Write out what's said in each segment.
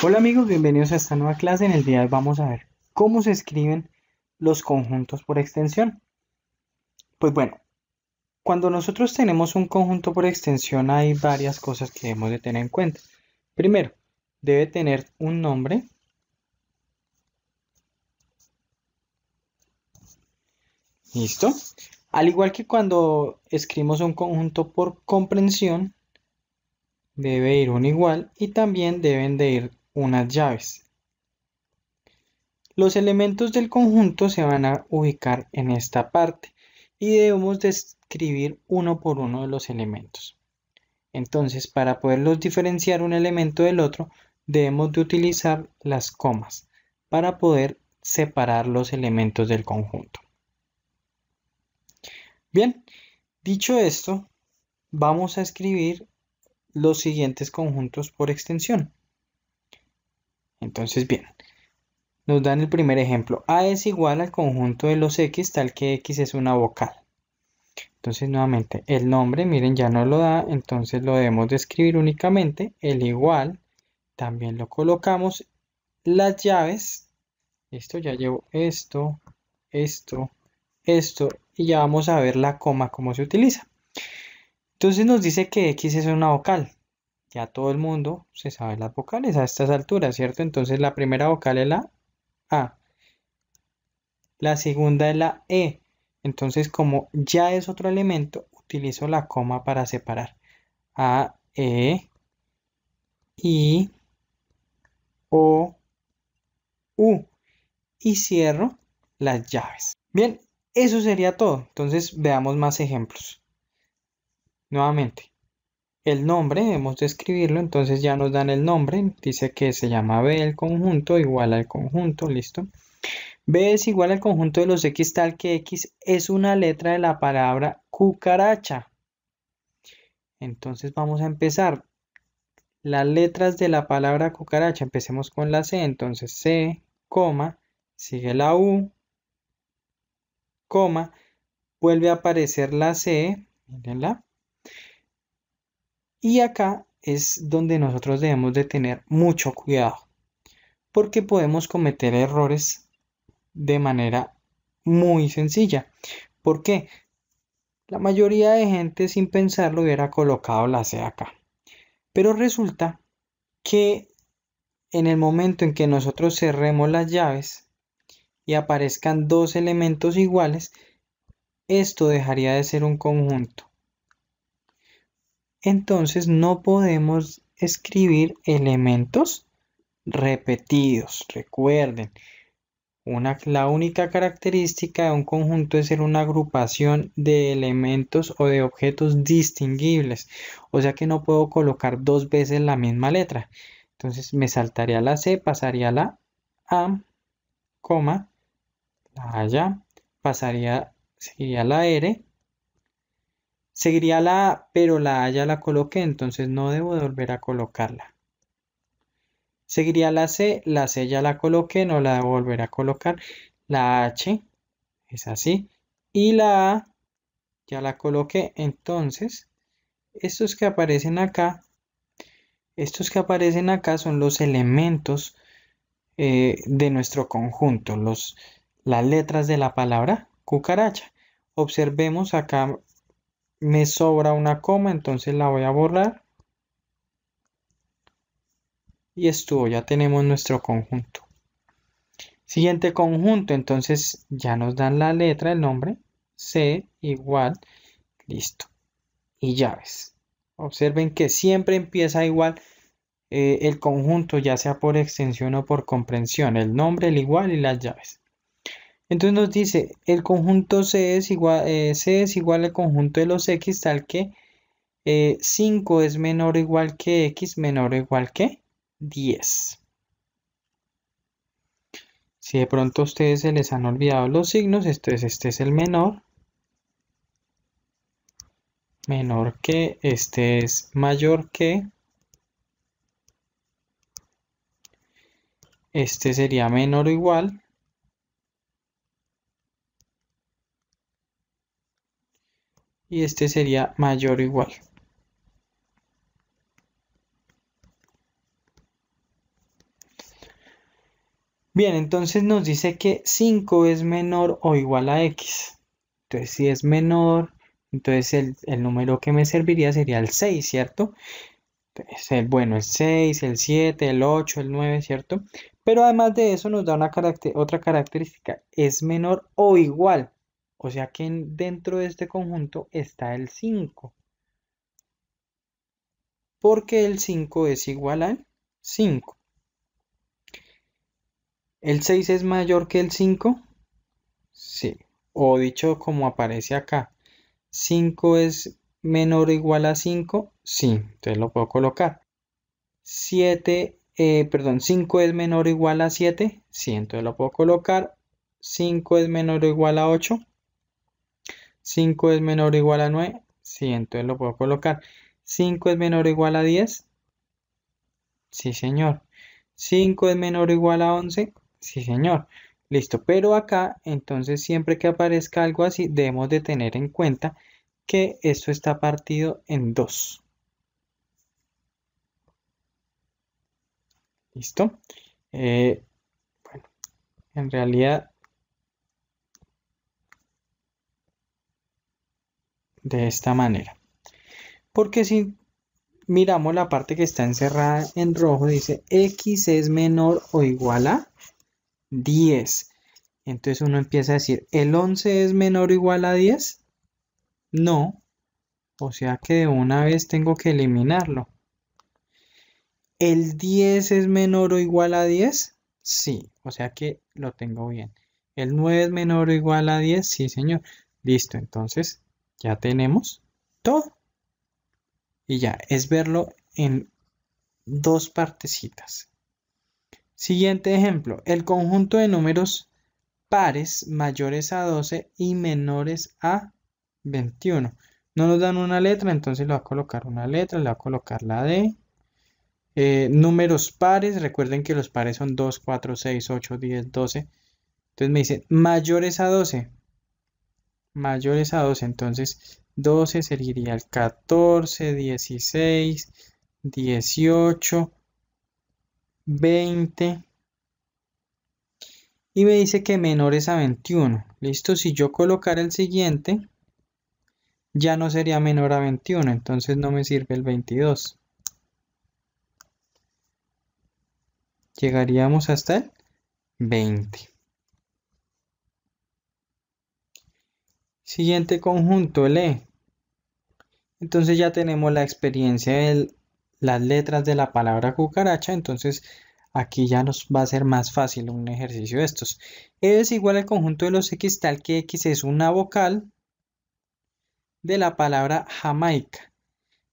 Hola amigos, bienvenidos a esta nueva clase. En el día de hoy vamos a ver cómo se escriben los conjuntos por extensión. Pues bueno, cuando nosotros tenemos un conjunto por extensión hay varias cosas que debemos de tener en cuenta. Primero, debe tener un nombre. Listo. Al igual que cuando escribimos un conjunto por comprensión, debe ir un igual y también deben de ir unas llaves. Los elementos del conjunto se van a ubicar en esta parte y debemos describir uno por uno de los elementos. Entonces, para poderlos diferenciar un elemento del otro, debemos de utilizar las comas para poder separar los elementos del conjunto. Bien, dicho esto, vamos a escribir los siguientes conjuntos por extensión. Entonces, bien, nos dan el primer ejemplo. A es igual al conjunto de los X tal que X es una vocal. Entonces, nuevamente, el nombre, miren, ya no lo da, entonces lo debemos describir únicamente. El igual, también lo colocamos. Las llaves, esto ya llevo esto, esto, esto, y ya vamos a ver la coma, cómo se utiliza. Entonces nos dice que X es una vocal ya todo el mundo se sabe las vocales a estas alturas, ¿cierto? Entonces la primera vocal es la A. La segunda es la E. Entonces como ya es otro elemento, utilizo la coma para separar. A, E, I, O, U. Y cierro las llaves. Bien, eso sería todo. Entonces veamos más ejemplos. Nuevamente, el nombre, debemos de escribirlo, entonces ya nos dan el nombre, dice que se llama B el conjunto igual al conjunto, listo. B es igual al conjunto de los X tal que X es una letra de la palabra cucaracha. Entonces vamos a empezar. Las letras de la palabra cucaracha, empecemos con la C, entonces C, sigue la U, coma, vuelve a aparecer la C, mirenla, y acá es donde nosotros debemos de tener mucho cuidado, porque podemos cometer errores de manera muy sencilla. porque La mayoría de gente sin pensarlo hubiera colocado la C acá. Pero resulta que en el momento en que nosotros cerremos las llaves y aparezcan dos elementos iguales, esto dejaría de ser un conjunto entonces no podemos escribir elementos repetidos. Recuerden, la única característica de un conjunto es ser una agrupación de elementos o de objetos distinguibles. O sea que no puedo colocar dos veces la misma letra. Entonces me saltaría la C, pasaría la A, coma, la A pasaría, seguiría la R Seguiría la A, pero la A ya la coloqué, entonces no debo volver a colocarla. Seguiría la C, la C ya la coloqué, no la debo volver a colocar. La H es así. Y la A ya la coloqué, entonces estos que aparecen acá, estos que aparecen acá son los elementos eh, de nuestro conjunto, los, las letras de la palabra cucaracha. Observemos acá me sobra una coma, entonces la voy a borrar. Y estuvo, ya tenemos nuestro conjunto. Siguiente conjunto, entonces ya nos dan la letra, el nombre, C igual, listo. Y llaves. Observen que siempre empieza igual eh, el conjunto, ya sea por extensión o por comprensión, el nombre, el igual y las llaves. Entonces nos dice, el conjunto C es igual, eh, C es igual al conjunto de los X tal que 5 eh, es menor o igual que X menor o igual que 10. Si de pronto ustedes se les han olvidado los signos, es este es el menor. Menor que, este es mayor que. Este sería menor o igual. y este sería mayor o igual. Bien, entonces nos dice que 5 es menor o igual a x. Entonces, si es menor, entonces el, número que me serviría sería el 6, ¿cierto? Entonces, el, bueno, el 6, el 7, el 8, el 9, ¿cierto? Pero además de eso nos da una otra característica, es menor o igual. O sea que dentro de este conjunto está el 5. Porque el 5 es igual al 5. ¿El 6 es mayor que el 5? Sí. O dicho como aparece acá. 5 es menor o igual a 5. Sí. Entonces lo puedo colocar. 7, eh, perdón, 5 es menor o igual a 7. Sí. Entonces lo puedo colocar. 5 es menor o igual a 8. 5 es menor o igual a 9, sí, entonces lo puedo colocar. 5 es menor o igual a 10, sí señor. 5 es menor o igual a 11, sí señor. Listo, pero acá, entonces siempre que aparezca algo así, debemos de tener en cuenta que esto está partido en 2. ¿Listo? Eh, bueno, en realidad de esta manera. Porque si miramos la parte que está encerrada en rojo, dice x es menor o igual a 10. Entonces uno empieza a decir, ¿el 11 es menor o igual a 10? No. O sea que de una vez tengo que eliminarlo. ¿El 10 es menor o igual a 10? Sí. O sea que lo tengo bien. ¿El 9 es menor o igual a 10? Sí, señor. Listo. Entonces ya tenemos todo. Y ya, es verlo en dos partecitas. Siguiente ejemplo, el conjunto de números pares mayores a 12 y menores a 21. No nos dan una letra, entonces le va a colocar una letra, le voy a colocar la D. Eh, números pares, recuerden que los pares son 2, 4, 6, 8, 10, 12. Entonces me dice mayores a 12 mayores a 12, entonces 12 seguiría el 14, 16, 18, 20 y me dice que menores a 21. Listo, si yo colocara el siguiente ya no sería menor a 21, entonces no me sirve el 22. Llegaríamos hasta el 20. Siguiente conjunto, E, Entonces ya tenemos la experiencia de las letras de la palabra cucaracha, entonces aquí ya nos va a ser más fácil un ejercicio de estos. E es igual al conjunto de los X tal que X es una vocal de la palabra jamaica.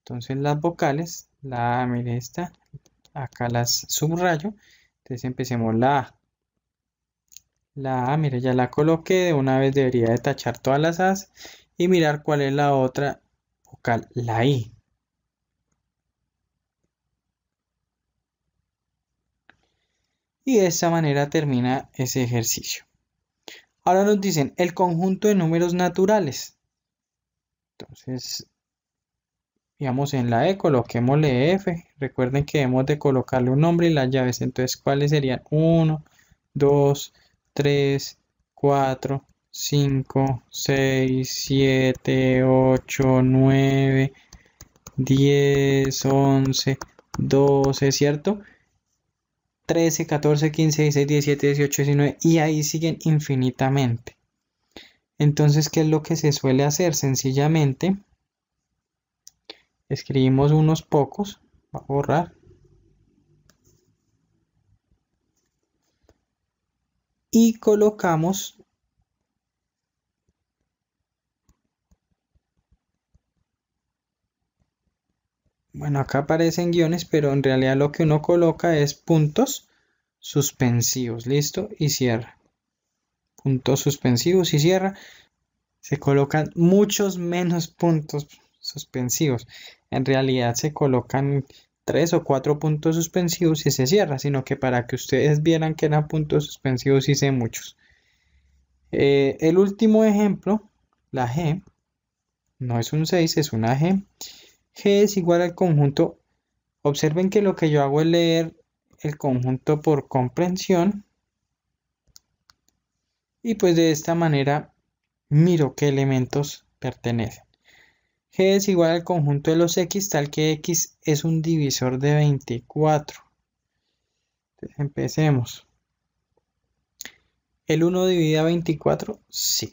Entonces las vocales, la A, mire esta, acá las subrayo. Entonces empecemos la A. La A, mira, ya la coloqué. De una vez debería de tachar todas las As y mirar cuál es la otra vocal, la I. Y de esta manera termina ese ejercicio. Ahora nos dicen el conjunto de números naturales. Entonces, digamos en la E, coloquémosle F. Recuerden que hemos de colocarle un nombre y las llaves. Entonces, ¿cuáles serían? 1, 2, 3, 4, 5, 6, 7, 8, 9, 10, 11, 12, ¿cierto? 13, 14, 15, 16, 17, 18, 19 y ahí siguen infinitamente. Entonces, ¿qué es lo que se suele hacer? Sencillamente, escribimos unos pocos, voy a borrar, y colocamos bueno acá aparecen guiones pero en realidad lo que uno coloca es puntos suspensivos listo y cierra puntos suspensivos y cierra se colocan muchos menos puntos suspensivos en realidad se colocan tres o cuatro puntos suspensivos y se cierra, sino que para que ustedes vieran que eran puntos suspensivos hice muchos. Eh, el último ejemplo, la G, no es un 6, es una G. G es igual al conjunto. Observen que lo que yo hago es leer el conjunto por comprensión. Y pues de esta manera miro qué elementos pertenecen g es igual al conjunto de los x tal que x es un divisor de 24. Entonces empecemos. ¿El 1 divide a 24? Sí.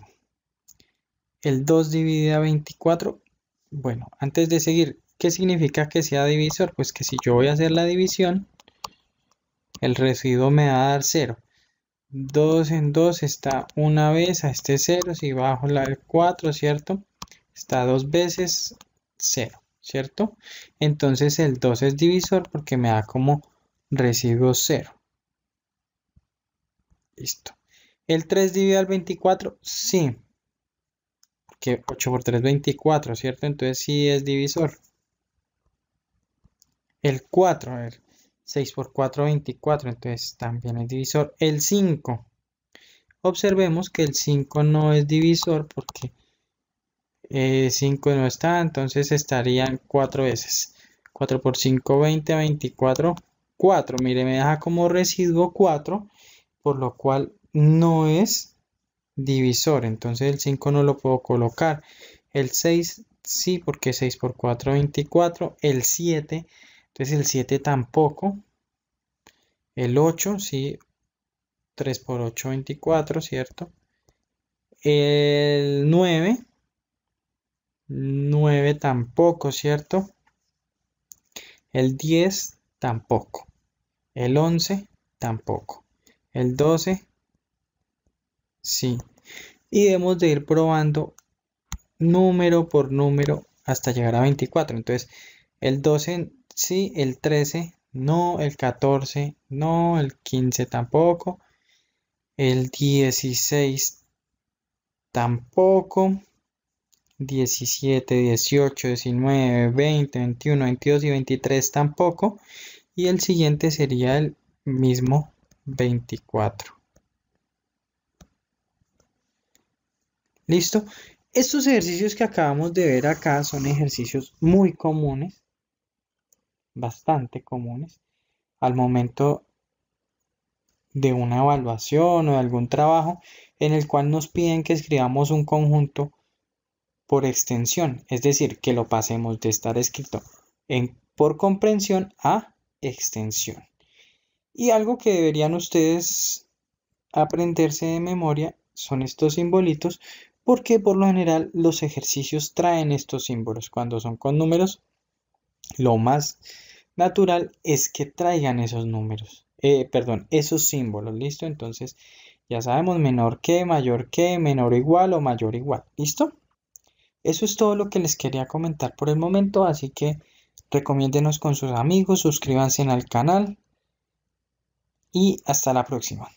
¿El 2 divide a 24? Bueno, antes de seguir, ¿qué significa que sea divisor? Pues que si yo voy a hacer la división, el residuo me va a dar 0. 2 en 2 está una vez a este 0, si bajo la 4, ¿cierto? está dos veces 0, ¿cierto? Entonces el 2 es divisor porque me da como residuo 0. Listo. ¿El 3 divide al 24? Sí. Porque 8 por 3 es 24, ¿cierto? Entonces sí es divisor. El 4, a ver, 6 por 4, 24, entonces también es divisor. El 5. Observemos que el 5 no es divisor porque 5 eh, no está, entonces estarían 4 veces. 4 por 5, 20, 24, 4. Mire, me deja como residuo 4, por lo cual no es divisor. Entonces el 5 no lo puedo colocar. El 6 sí, porque 6 por 4, 24. El 7, entonces el 7 tampoco. El 8, sí. 3 por 8, 24, ¿cierto? El 9 9 tampoco, ¿cierto? El 10 tampoco. El 11 tampoco. El 12 sí. Y debemos de ir probando número por número hasta llegar a 24. Entonces, el 12 sí, el 13 no, el 14 no, el 15 tampoco, el 16 tampoco, 17, 18, 19, 20, 21, 22 y 23 tampoco. Y el siguiente sería el mismo 24. ¿Listo? Estos ejercicios que acabamos de ver acá son ejercicios muy comunes, bastante comunes, al momento de una evaluación o de algún trabajo en el cual nos piden que escribamos un conjunto por extensión, es decir, que lo pasemos de estar escrito en, por comprensión a extensión. Y algo que deberían ustedes aprenderse de memoria son estos simbolitos, porque por lo general los ejercicios traen estos símbolos. Cuando son con números, lo más natural es que traigan esos números, eh, perdón, esos símbolos, ¿listo? Entonces, ya sabemos menor que, mayor que, menor o igual o mayor igual, ¿listo? Eso es todo lo que les quería comentar por el momento, así que recomiéndenos con sus amigos, suscríbanse al canal y hasta la próxima.